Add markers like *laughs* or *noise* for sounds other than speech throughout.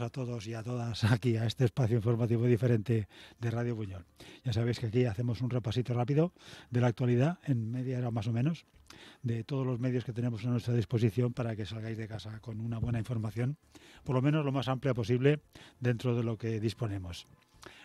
a todos y a todas aquí a este espacio informativo diferente de Radio Buñol. Ya sabéis que aquí hacemos un repasito rápido de la actualidad, en media hora más o menos, de todos los medios que tenemos a nuestra disposición para que salgáis de casa con una buena información, por lo menos lo más amplia posible dentro de lo que disponemos.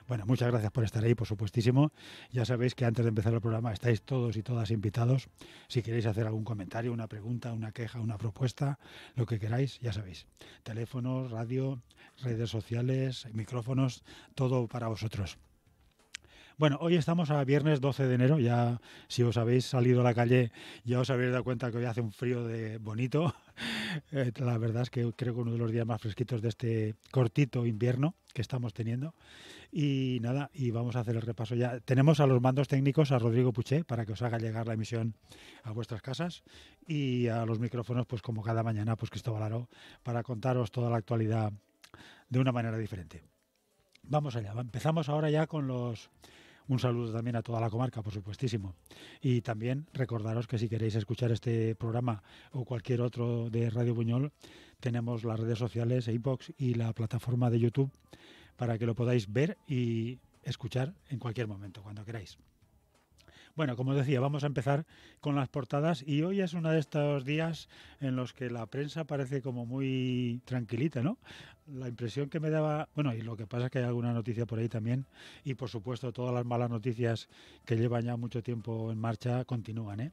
Bueno, muchas gracias por estar ahí, por supuestísimo. Ya sabéis que antes de empezar el programa estáis todos y todas invitados. Si queréis hacer algún comentario, una pregunta, una queja, una propuesta, lo que queráis, ya sabéis. Teléfonos, radio, redes sociales, micrófonos, todo para vosotros. Bueno, hoy estamos a viernes 12 de enero, ya si os habéis salido a la calle ya os habéis dado cuenta que hoy hace un frío de bonito eh, la verdad es que creo que uno de los días más fresquitos de este cortito invierno que estamos teniendo. Y nada, y vamos a hacer el repaso ya. Tenemos a los mandos técnicos a Rodrigo Puché para que os haga llegar la emisión a vuestras casas y a los micrófonos, pues como cada mañana, pues Cristóbal Aro, para contaros toda la actualidad de una manera diferente. Vamos allá, empezamos ahora ya con los un saludo también a toda la comarca, por supuestísimo. Y también recordaros que si queréis escuchar este programa o cualquier otro de Radio Buñol, tenemos las redes sociales, iBox y la plataforma de YouTube para que lo podáis ver y escuchar en cualquier momento, cuando queráis. Bueno, como decía, vamos a empezar con las portadas y hoy es uno de estos días en los que la prensa parece como muy tranquilita, ¿no? la impresión que me daba, bueno, y lo que pasa es que hay alguna noticia por ahí también, y por supuesto todas las malas noticias que llevan ya mucho tiempo en marcha continúan, ¿eh?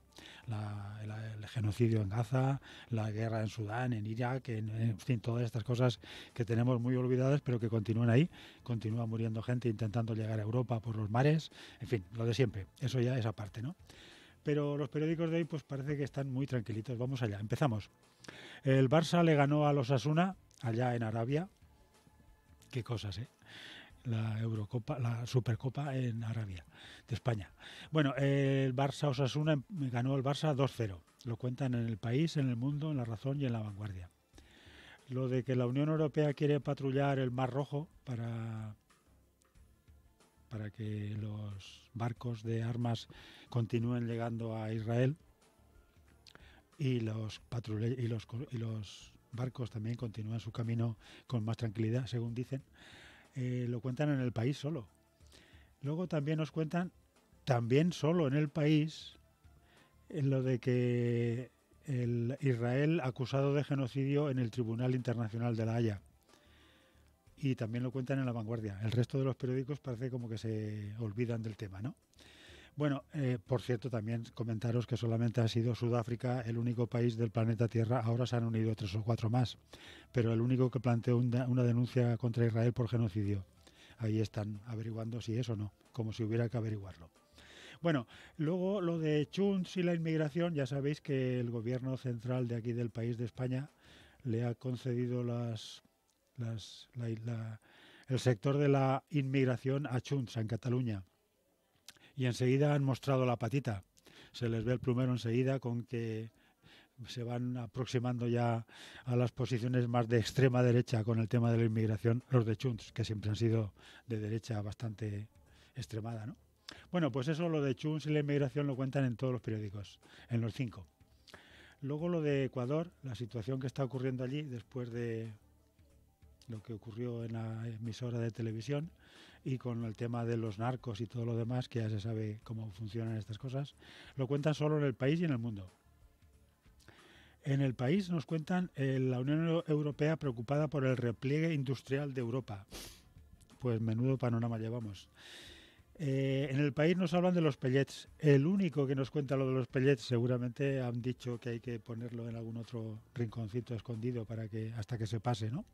el genocidio en Gaza, la guerra en Sudán, en Irak, en, en, fin, todas estas cosas que tenemos muy olvidadas, pero que continúan ahí, continúa muriendo gente intentando llegar a Europa por los mares, en fin, lo de siempre, eso ya es aparte, ¿no? Pero los periódicos de hoy pues parece que están muy tranquilitos, vamos allá, empezamos. El Barça le ganó a los Asuna allá en Arabia, Qué cosas, ¿eh? La Eurocopa, la Supercopa en Arabia, de España. Bueno, el Barça Osasuna ganó el Barça 2-0. Lo cuentan en el país, en el mundo, en la razón y en la vanguardia. Lo de que la Unión Europea quiere patrullar el Mar Rojo para para que los barcos de armas continúen llegando a Israel y los, y y los barcos también continúan su camino con más tranquilidad, según dicen. Eh, lo cuentan en el país solo. Luego también nos cuentan, también solo en el país, en lo de que el Israel acusado de genocidio en el Tribunal Internacional de la Haya. Y también lo cuentan en La Vanguardia. El resto de los periódicos parece como que se olvidan del tema, ¿no? Bueno, eh, por cierto, también comentaros que solamente ha sido Sudáfrica el único país del planeta Tierra. Ahora se han unido tres o cuatro más, pero el único que planteó una, denuncia contra Israel por genocidio. Ahí están averiguando si es o no, como si hubiera que averiguarlo. Bueno, luego lo de Chunts y la inmigración, ya sabéis que el gobierno central de aquí del país de España le ha concedido las, el sector de la inmigración a Chunts, en Cataluña y enseguida han mostrado la patita. Se les ve el plumero enseguida con que se van aproximando ya a las posiciones más de extrema derecha con el tema de la inmigración, los de Chunts, que siempre han sido de derecha bastante extremada, ¿no? Bueno, pues eso, lo de Chunts y la inmigración lo cuentan en todos los periódicos, en los cinco. Luego lo de Ecuador, la situación que está ocurriendo allí después de lo que ocurrió en la emisora de televisión, y con el tema de los narcos y todo lo demás, que ya se sabe cómo funcionan estas cosas, lo cuentan solo en el país y en el mundo. En el país nos cuentan eh, la Unión Europea preocupada por el repliegue industrial de Europa. Pues menudo panorama llevamos. Eh, en el país nos hablan de los pellets. El único que nos cuenta lo de los pellets, seguramente han dicho que hay que ponerlo en algún otro rinconcito escondido para que hasta que se pase, ¿no?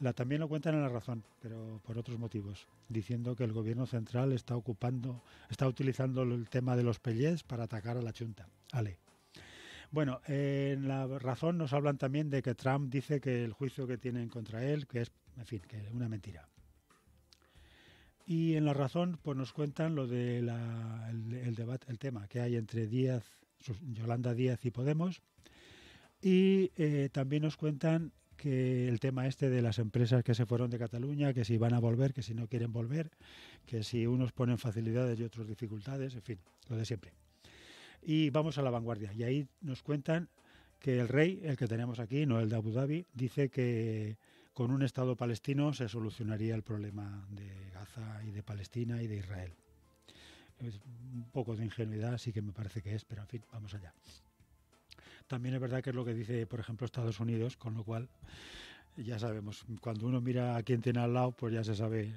La, también lo cuentan en La Razón, pero por otros motivos, diciendo que el gobierno central está ocupando, está utilizando el tema de los pellets para atacar a la Junta. Ale. Bueno, en La Razón nos hablan también de que Trump dice que el juicio que tienen contra él, que es, en fin, que es una mentira. Y en La Razón pues nos cuentan lo de la, el, debate, el tema que hay entre Díaz, Yolanda Díaz y Podemos. Y eh, también nos cuentan que el tema este de las empresas que se fueron de Cataluña, que si van a volver, que si no quieren volver, que si unos ponen facilidades y otros dificultades, en fin, lo de siempre. Y vamos a la vanguardia. Y ahí nos cuentan que el rey, el que tenemos aquí, no el de Abu Dhabi, dice que con un Estado palestino se solucionaría el problema de Gaza y de Palestina y de Israel. un poco de ingenuidad sí que me parece que es, pero en fin, vamos allá también es verdad que es lo que dice, por ejemplo, Estados Unidos, con lo cual ya sabemos, cuando uno mira a quién tiene al lado, pues ya se sabe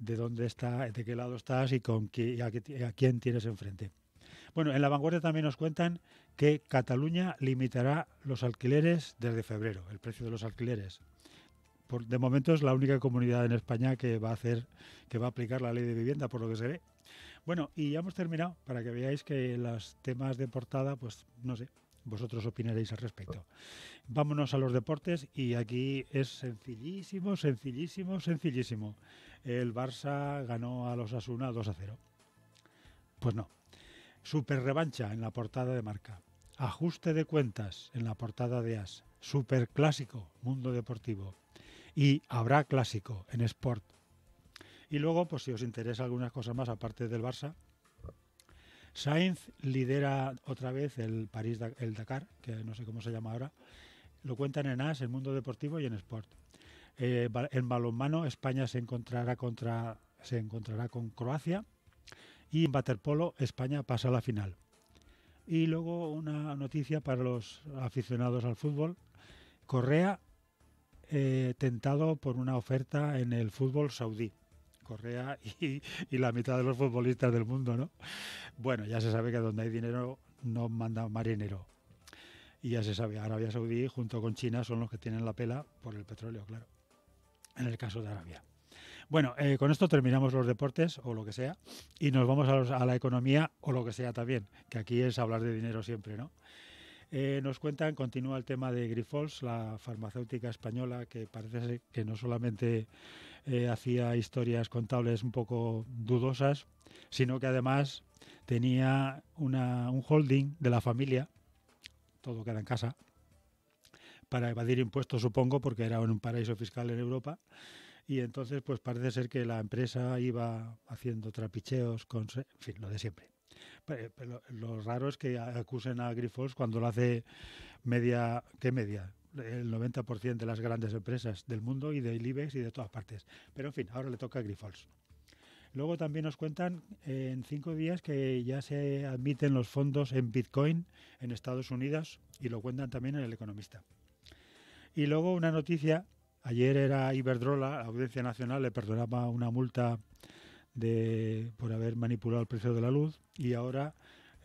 de dónde está, de qué lado estás y con a, quién tienes enfrente. Bueno, en la vanguardia también nos cuentan que Cataluña limitará los alquileres desde febrero, el precio de los alquileres. Por, de momento es la única comunidad en España que va a hacer, que va a aplicar la ley de vivienda, por lo que se ve. Bueno, y ya hemos terminado para que veáis que los temas de portada, pues no sé, vosotros opinaréis al respecto. Vámonos a los deportes y aquí es sencillísimo, sencillísimo, sencillísimo. El Barça ganó a los Asuna 2 a 0. Pues no. Super revancha en la portada de marca. Ajuste de cuentas en la portada de As. Super clásico, mundo deportivo. Y habrá clásico en Sport. Y luego, pues si os interesa algunas cosas más aparte del Barça, Sainz lidera otra vez el París el Dakar, que no sé cómo se llama ahora. Lo cuentan en AS, en Mundo Deportivo y en Sport. Eh, en balonmano, España se encontrará, contra, se con Croacia y en waterpolo, España pasa a la final. Y luego una noticia para los aficionados al fútbol. Correa eh, tentado por una oferta en el fútbol saudí. Correa *laughs* y, la mitad de los futbolistas del mundo, ¿no? Bueno, ya se sabe que donde hay dinero no manda marinero. Y ya se sabe, Arabia Saudí junto con China son los que tienen la pela por el petróleo, claro. En el caso de Arabia. Bueno, eh, con esto terminamos los deportes o lo que sea y nos vamos a, a la economía o lo que sea también, que aquí es hablar de dinero siempre, ¿no? Eh, nos cuentan, continúa el tema de Grifols, la farmacéutica española que parece que no solamente eh, hacía historias contables un poco dudosas, sino que además tenía un holding de la familia, todo queda en casa, para evadir impuestos, supongo, porque era un paraíso fiscal en Europa. Y entonces, pues parece ser que la empresa iba haciendo trapicheos, con, en fin, lo de siempre. Pero, lo raro es que acusen a Grifols cuando lo hace media, ¿qué media? El 90% de las grandes empresas del mundo y de IBEX y de todas partes. Pero en fin, ahora le toca a Grifols. Luego también nos cuentan en cinco días que ya se admiten los fondos en Bitcoin en Estados Unidos y lo cuentan también en El Economista. Y luego una noticia, ayer era Iberdrola, la Audiencia Nacional le perdonaba una multa de, por haber manipulado el precio de la luz y ahora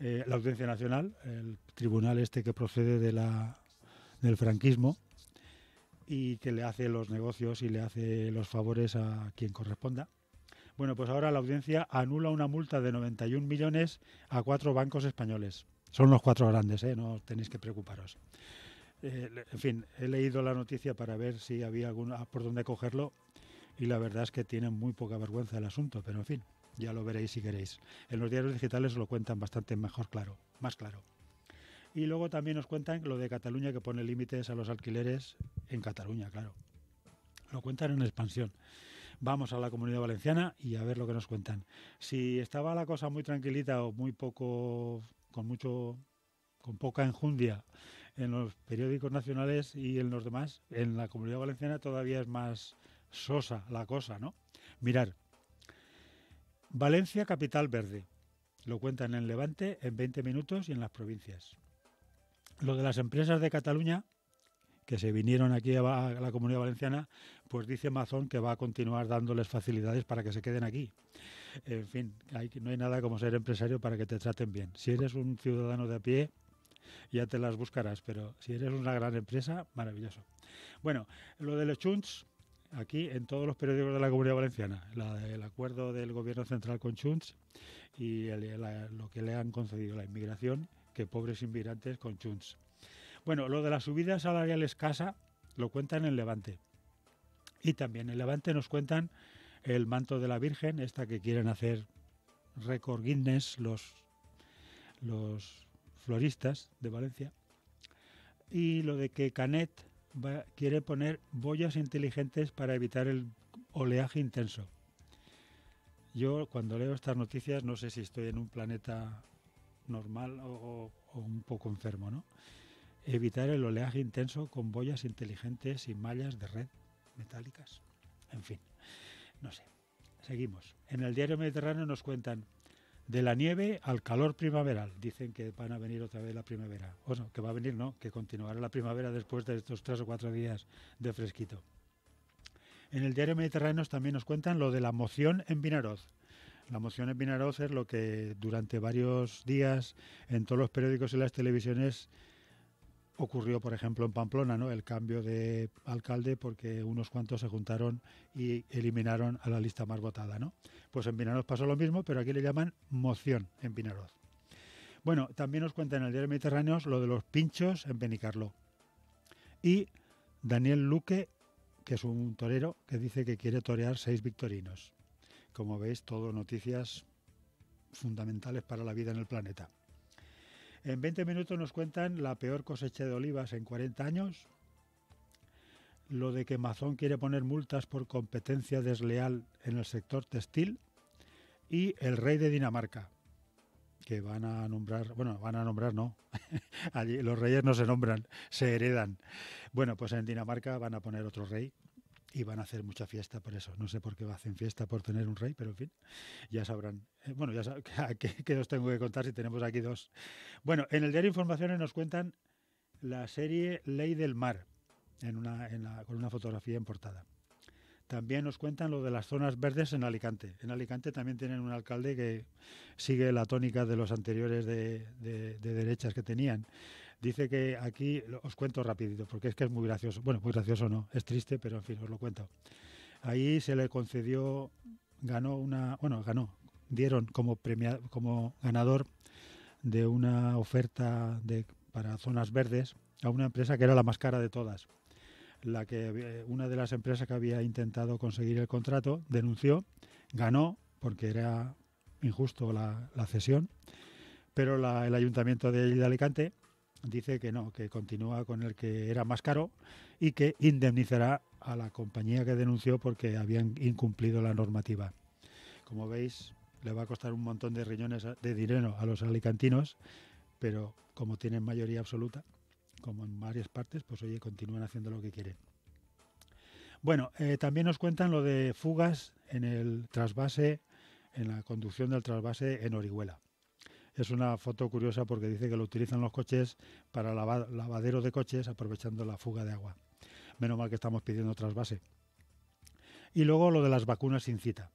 eh, la Audiencia Nacional, el tribunal este que procede de la, del franquismo y que le hace los negocios y le hace los favores a quien corresponda. Bueno, pues ahora la audiencia anula una multa de 91 millones a cuatro bancos españoles. Son los cuatro grandes, ¿eh? no tenéis que preocuparos. Eh, en fin, he leído la noticia para ver si había alguna por dónde cogerlo y la verdad es que tienen muy poca vergüenza del asunto, pero en fin, ya lo veréis si queréis. En los diarios digitales lo cuentan bastante mejor claro, más claro. Y luego también nos cuentan lo de Cataluña que pone límites a los alquileres en Cataluña, claro. Lo cuentan en expansión. Vamos a la comunidad valenciana y a ver lo que nos cuentan. Si estaba la cosa muy tranquilita o muy poco, con mucho, con poca enjundia en los periódicos nacionales y en los demás, en la comunidad valenciana todavía es más, sosa la cosa, ¿no? Mirar. Valencia, capital verde. Lo cuentan en Levante en 20 minutos y en las provincias. Lo de las empresas de Cataluña, que se vinieron aquí a la comunidad valenciana, pues dice Mazón que va a continuar dándoles facilidades para que se queden aquí. En fin, no hay nada como ser empresario para que te traten bien. Si eres un ciudadano de a pie, ya te las buscarás, pero si eres una gran empresa, maravilloso. Bueno, lo de los aquí en todos los periódicos de la Comunidad Valenciana, la, el acuerdo del Gobierno Central con Chunts y lo que le han concedido la inmigración, que pobres inmigrantes con Chunts. Bueno, lo de la subida salarial escasa lo cuentan en Levante. Y también en Levante nos cuentan el manto de la Virgen, esta que quieren hacer récord Guinness los, los floristas de Valencia. Y lo de que Canet quiere poner boyas inteligentes para evitar el oleaje intenso. Yo cuando leo estas noticias no sé si estoy en un planeta normal o, un poco enfermo, ¿no? Evitar el oleaje intenso con boyas inteligentes y mallas de red metálicas. En fin, no sé. Seguimos. En el diario Mediterráneo nos cuentan de la nieve al calor primaveral. Dicen que van a venir otra vez la primavera. O no, que va a venir, no, que continuará la primavera después de estos tres o cuatro días de fresquito. En el diario Mediterráneo también nos cuentan lo de la moción en Vinaroz. La moción en Vinaroz es lo que durante varios días en todos los periódicos y las televisiones ocurrió, por ejemplo, en Pamplona, ¿no? El cambio de alcalde porque unos cuantos se juntaron y eliminaron a la lista más votada, ¿no? Pues en Vinaroz pasó lo mismo, pero aquí le llaman moción en Vinaroz. Bueno, también nos cuenta en el diario Mediterráneo lo de los pinchos en Benicarló. Y Daniel Luque, que es un torero, que dice que quiere torear seis victorinos. Como veis, todo noticias fundamentales para la vida en el planeta. En 20 minutos nos cuentan la peor cosecha de olivas en 40 años, lo de que Mazón quiere poner multas por competencia desleal en el sector textil y el rey de Dinamarca, que van a nombrar, bueno, van a nombrar no, *laughs* allí los reyes no se nombran, se heredan. Bueno, pues en Dinamarca van a poner otro rey y van a hacer mucha fiesta por eso. No sé por qué hacen fiesta por tener un rey, pero en fin, ya sabrán. Eh, bueno, ya sabrán *laughs* que, os tengo que contar si tenemos aquí dos. Bueno, en el diario Informaciones nos cuentan la serie Ley del Mar, con una fotografía en portada. También nos cuentan lo de las zonas verdes en Alicante. En Alicante también tienen un alcalde que sigue la tónica de los anteriores de derechas que tenían. Dice que aquí, os cuento rapidito, porque es que es muy gracioso. Bueno, muy gracioso no, es triste, pero en fin, os lo cuento. Ahí se le concedió, ganó una, bueno, ganó, dieron como, como ganador de una oferta de, para zonas verdes a una empresa que era la más cara de todas. La que, una de las empresas que había intentado conseguir el contrato denunció, ganó porque era injusto la, la cesión, pero el ayuntamiento de Alicante dice que no, que continúa con el que era más caro y que indemnizará a la compañía que denunció porque habían incumplido la normativa. Como veis, le va a costar un montón de riñones de dinero a los alicantinos, pero como tienen mayoría absoluta, como en varias partes, pues oye, continúan haciendo lo que quieren. Bueno, eh, también nos cuentan lo de fugas en el trasvase, en la conducción del trasvase en Orihuela. Es una foto curiosa porque dice que lo utilizan los coches para lavar, lavaderos de coches aprovechando la fuga de agua. Menos mal que estamos pidiendo trasvase. Y luego lo de las vacunas sin cita.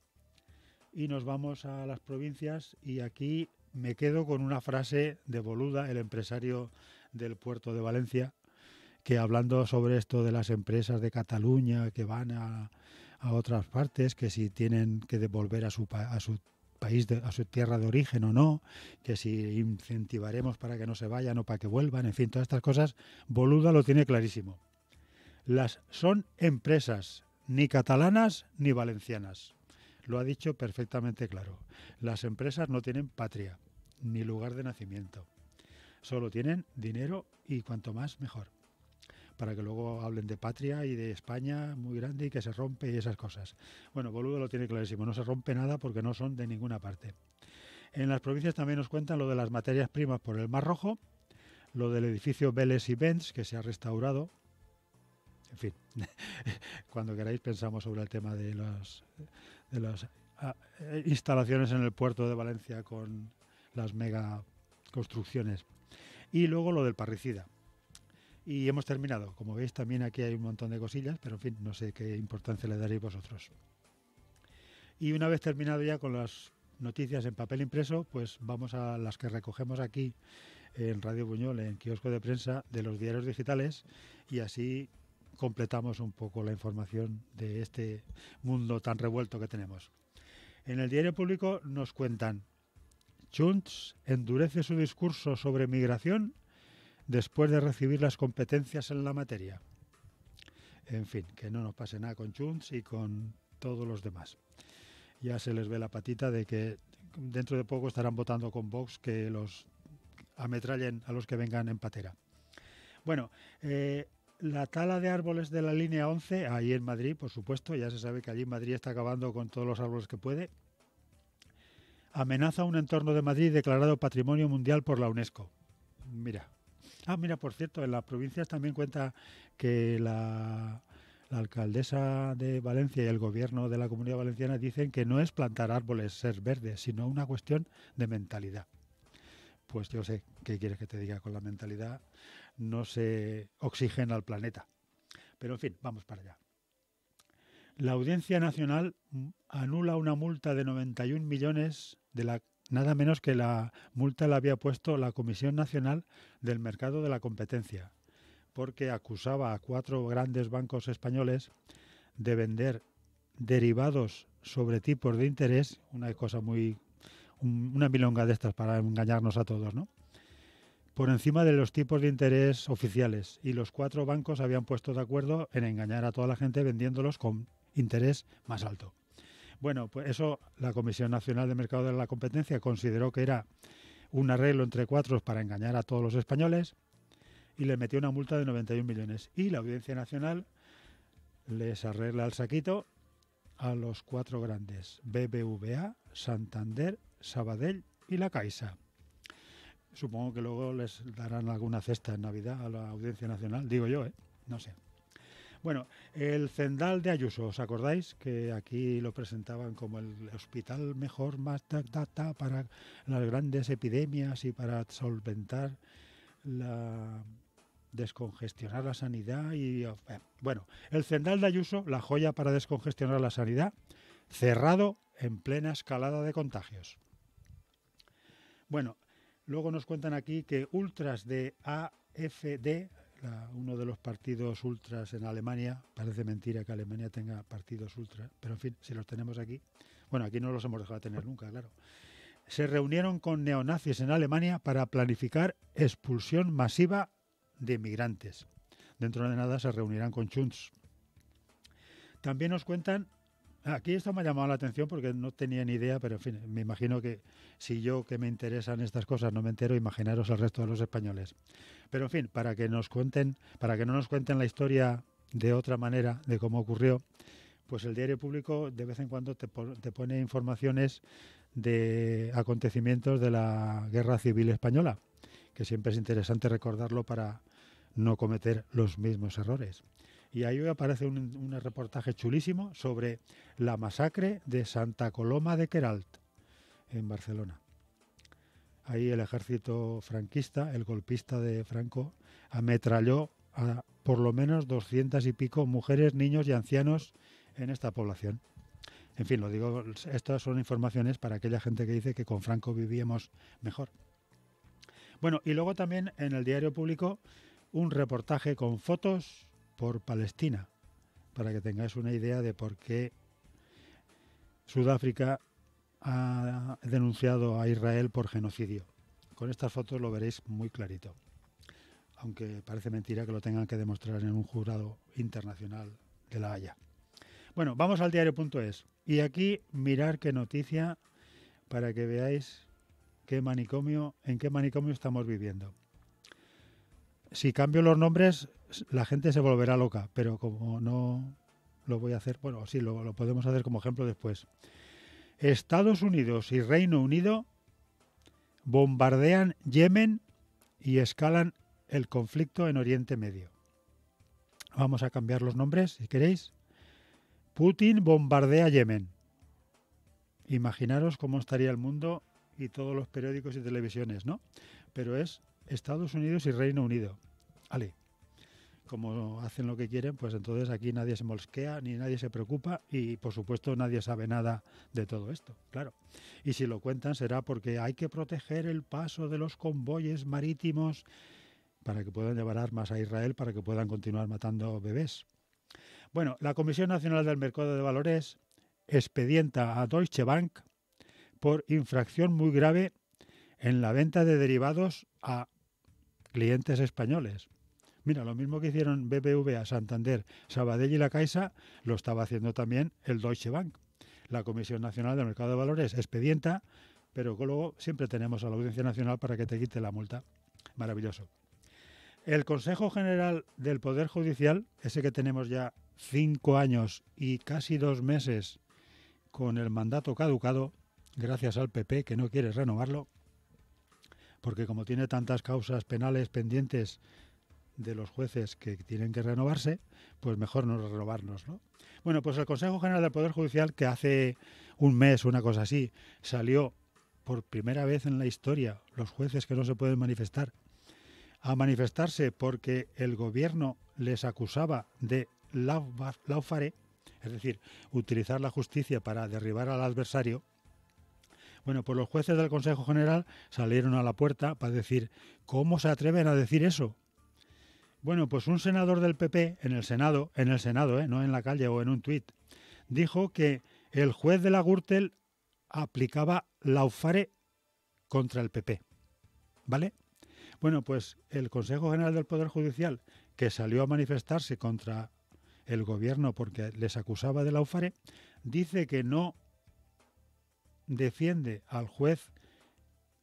Y nos vamos a las provincias y aquí me quedo con una frase de Boluda, el empresario del puerto de Valencia, que hablando sobre esto de las empresas de Cataluña que van a, otras partes, que si tienen que devolver a su, a su país, a su tierra de origen o no, que si incentivaremos para que no se vayan o para que vuelvan, en fin, todas estas cosas, Boluda lo tiene clarísimo. Las son empresas, ni catalanas ni valencianas. Lo ha dicho perfectamente claro. Las empresas no tienen patria, ni lugar de nacimiento. Solo tienen dinero y cuanto más mejor para que luego hablen de patria y de España muy grande y que se rompe y esas cosas. Bueno, Boludo lo tiene clarísimo, no se rompe nada porque no son de ninguna parte. En las provincias también nos cuentan lo de las materias primas por el Mar Rojo, lo del edificio Vélez y Benz que se ha restaurado. En fin, *laughs* cuando queráis pensamos sobre el tema de las de ah, eh, instalaciones en el puerto de Valencia con las mega construcciones. Y luego lo del parricida. Y hemos terminado. Como veis, también aquí hay un montón de cosillas, pero en fin, no sé qué importancia le daréis vosotros. Y una vez terminado ya con las noticias en papel impreso, pues vamos a las que recogemos aquí en Radio Buñol, en kiosco de prensa de los diarios digitales, y así completamos un poco la información de este mundo tan revuelto que tenemos. En el diario público nos cuentan, Chuntz endurece su discurso sobre migración después de recibir las competencias en la materia. En fin, que no nos pase nada con Chunts y con todos los demás. Ya se les ve la patita de que dentro de poco estarán votando con Vox que los ametrallen a los que vengan en patera. Bueno, eh, la tala de árboles de la línea 11, ahí en Madrid, por supuesto, ya se sabe que allí en Madrid está acabando con todos los árboles que puede, amenaza un entorno de Madrid declarado Patrimonio Mundial por la UNESCO. Mira, Ah, mira, por cierto, en las provincias también cuenta que la, alcaldesa de Valencia y el gobierno de la comunidad valenciana dicen que no es plantar árboles, ser verdes, sino una cuestión de mentalidad. Pues yo sé, ¿qué quieres que te diga? Con la mentalidad no se oxigena al planeta. Pero en fin, vamos para allá. La Audiencia Nacional anula una multa de 91 millones de la Nada menos que la multa la había puesto la Comisión Nacional del Mercado de la Competencia, porque acusaba a cuatro grandes bancos españoles de vender derivados sobre tipos de interés, una cosa muy una milonga de estas para engañarnos a todos, ¿no? Por encima de los tipos de interés oficiales y los cuatro bancos habían puesto de acuerdo en engañar a toda la gente vendiéndolos con interés más alto. Bueno, pues eso la Comisión Nacional de Mercado de la Competencia consideró que era un arreglo entre cuatro para engañar a todos los españoles y le metió una multa de 91 millones. Y la Audiencia Nacional les arregla el saquito a los cuatro grandes, BBVA, Santander, Sabadell y La Caixa. Supongo que luego les darán alguna cesta en Navidad a la Audiencia Nacional, digo yo, ¿eh? No sé. Bueno, el Zendal de Ayuso, ¿os acordáis? Que aquí lo presentaban como el hospital mejor, más data para las grandes epidemias y para solventar descongestionar la sanidad y eh, bueno, el Zendal de Ayuso, la joya para descongestionar la sanidad, cerrado en plena escalada de contagios. Bueno, luego nos cuentan aquí que ultras de AFD, uno de los partidos ultras en Alemania. Parece mentira que Alemania tenga partidos ultras, pero en fin, si los tenemos aquí, bueno, aquí no los hemos dejado tener nunca, claro. Se reunieron con neonazis en Alemania para planificar expulsión masiva de migrantes. Dentro de nada se reunirán con Chunz. También nos cuentan Aquí esto me ha llamado la atención porque no tenía ni idea, pero en fin, me imagino que si yo que me interesan estas cosas no me entero, imaginaros al resto de los españoles. Pero en fin, para que nos cuenten, para que no nos cuenten la historia de otra manera de cómo ocurrió, pues el diario público de vez en cuando te pone informaciones de acontecimientos de la Guerra Civil Española, que siempre es interesante recordarlo para no cometer los mismos errores. Y ahí aparece un, reportaje chulísimo sobre la masacre de Santa Coloma de Queralt, en Barcelona. Ahí el ejército franquista, el golpista de Franco, ametralló a por lo menos doscientas y pico mujeres, niños y ancianos en esta población. En fin, lo digo, estas son informaciones para aquella gente que dice que con Franco vivíamos mejor. Bueno, y luego también en el diario público un reportaje con fotos por Palestina, para que tengáis una idea de por qué Sudáfrica ha denunciado a Israel por genocidio. Con estas fotos lo veréis muy clarito, aunque parece mentira que lo tengan que demostrar en un jurado internacional de La Haya. Bueno, vamos al diario.es y aquí mirar qué noticia para que veáis qué manicomio, en qué manicomio estamos viviendo si cambio los nombres, la gente se volverá loca, pero como no lo voy a hacer, bueno, sí, lo, podemos hacer como ejemplo después. Estados Unidos y Reino Unido bombardean Yemen y escalan el conflicto en Oriente Medio. Vamos a cambiar los nombres, si queréis. Putin bombardea Yemen. Imaginaros cómo estaría el mundo y todos los periódicos y televisiones, ¿no? Pero es Estados Unidos y Reino Unido. Ale, como hacen lo que quieren, pues entonces aquí nadie se mosquea ni nadie se preocupa y por supuesto nadie sabe nada de todo esto, claro. Y si lo cuentan será porque hay que proteger el paso de los convoyes marítimos para que puedan llevar armas a Israel, para que puedan continuar matando bebés. Bueno, la Comisión Nacional del Mercado de Valores expedienta a Deutsche Bank por infracción muy grave en la venta de derivados a clientes españoles. Mira, lo mismo que hicieron BBVA, Santander, Sabadell y La Caixa, lo estaba haciendo también el Deutsche Bank. La Comisión Nacional del Mercado de Valores expedienta, pero luego siempre tenemos a la Audiencia Nacional para que te quite la multa. Maravilloso. El Consejo General del Poder Judicial, ese que tenemos ya cinco años y casi dos meses con el mandato caducado, gracias al PP que no quiere renovarlo, porque como tiene tantas causas penales pendientes de los jueces que tienen que renovarse, pues mejor no renovarnos, ¿no? Bueno, pues el Consejo General del Poder Judicial, que hace un mes, una cosa así, salió por primera vez en la historia los jueces que no se pueden manifestar a manifestarse porque el gobierno les acusaba de laufare, es decir, utilizar la justicia para derribar al adversario, bueno, pues los jueces del Consejo General salieron a la puerta para decir, ¿cómo se atreven a decir eso? Bueno, pues un senador del PP en el Senado, en el Senado, eh, no en la calle o en un tuit, dijo que el juez de la Gürtel aplicaba la laufare contra el PP. ¿Vale? Bueno, pues el Consejo General del Poder Judicial, que salió a manifestarse contra el gobierno porque les acusaba de laufare, dice que no defiende al juez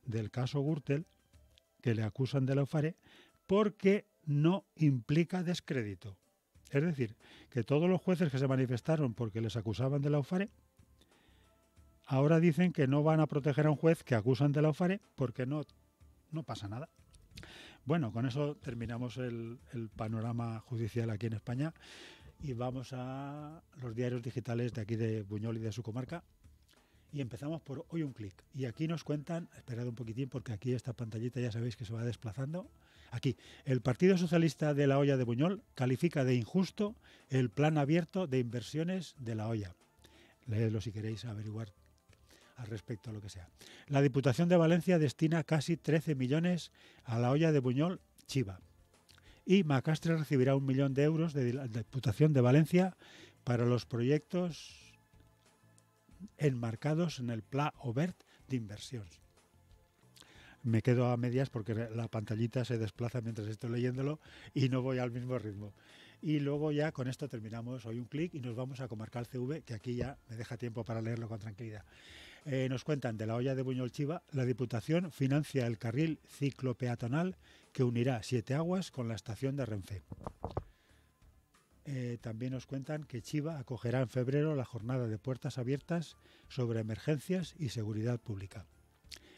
del caso Gürtel, que le acusan de la UFARE porque no implica descrédito. Es decir, que todos los jueces que se manifestaron porque les acusaban de la UFARE ahora dicen que no van a proteger a un juez que acusan de la UFARE porque no, no pasa nada. Bueno, con eso terminamos el, el panorama judicial aquí en España y vamos a los diarios digitales de aquí de Buñol y de su comarca y empezamos por hoy un clic. Y aquí nos cuentan, esperad un poquitín porque aquí esta pantallita ya sabéis que se va desplazando. Aquí, el Partido Socialista de la Hoya de Buñol califica de injusto el plan abierto de inversiones de la Hoya. Leedlo si queréis averiguar al respecto lo que sea. La Diputación de Valencia destina casi 13 millones a la Olla de Buñol Chiva. Y Macastre recibirá un millón de euros de la Diputación de Valencia para los proyectos enmarcados en el Pla Obert Inversión. Me quedo a medias porque la pantallita se desplaza mientras estoy leyéndolo y no voy al mismo ritmo. Y luego ya con esto terminamos hoy un clic y nos vamos a el CV, que aquí ya me deja tiempo para leerlo con tranquilidad. Eh, nos cuentan de la olla de Buñol Chiva, la Diputación financia el carril ciclopeatonal que unirá Siete Aguas con la estación de Renfe. Eh, también nos cuentan que Chiva acogerá en febrero la jornada de puertas abiertas sobre emergencias y seguridad pública.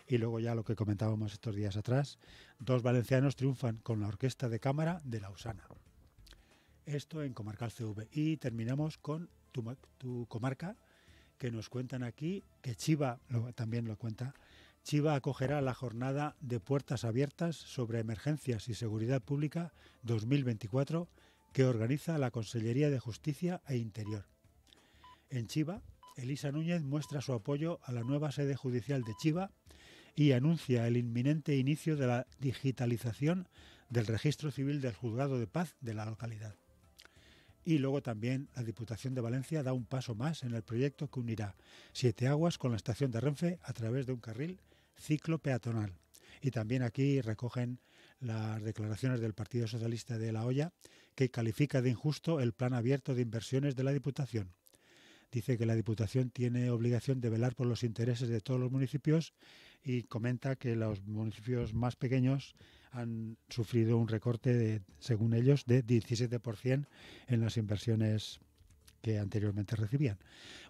Y luego ya lo que comentábamos estos días atrás, dos valencianos triunfan con la Orquesta de Cámara de Lausana. Esto en Comarcal CV. Y terminamos con tu, comarca, que nos cuentan aquí, que Chiva también lo cuenta, Chiva acogerá la jornada de puertas abiertas sobre emergencias y seguridad pública 2024 que organiza la Consellería de Justicia e Interior. En Chiva, Elisa Núñez muestra su apoyo a la nueva sede judicial de Chiva y anuncia el inminente inicio de la digitalización del registro civil del juzgado de paz de la localidad. Y luego también la Diputación de Valencia da un paso más en el proyecto que unirá Siete Aguas con la estación de Renfe a través de un carril ciclo peatonal. Y también aquí recogen las declaraciones del Partido Socialista de La Hoya, que califica de injusto el plan abierto de inversiones de la Diputación. Dice que la Diputación tiene obligación de velar por los intereses de todos los municipios y comenta que los municipios más pequeños han sufrido un recorte, de, según ellos, de 17% en las inversiones que anteriormente recibían.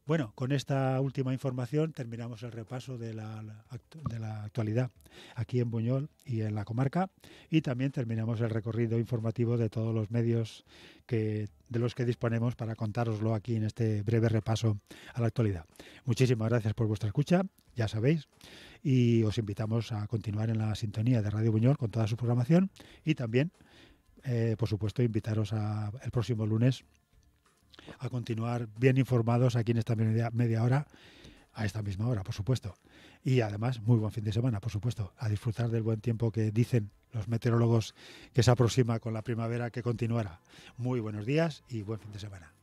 Bueno, con esta última información terminamos el repaso de la, actualidad aquí en Buñol y en la comarca y también terminamos el recorrido informativo de todos los medios que, de los que disponemos para contároslo aquí en este breve repaso a la actualidad. Muchísimas gracias por vuestra escucha, ya sabéis, y os invitamos a continuar en la sintonía de Radio Buñol con toda su programación y también, eh, por supuesto, invitaros a, el próximo lunes a continuar bien informados aquí en esta media, hora, a esta misma hora, por supuesto. Y además, muy buen fin de semana, por supuesto, a disfrutar del buen tiempo que dicen los meteorólogos que se aproxima con la primavera que continuará. Muy buenos días y buen fin de semana.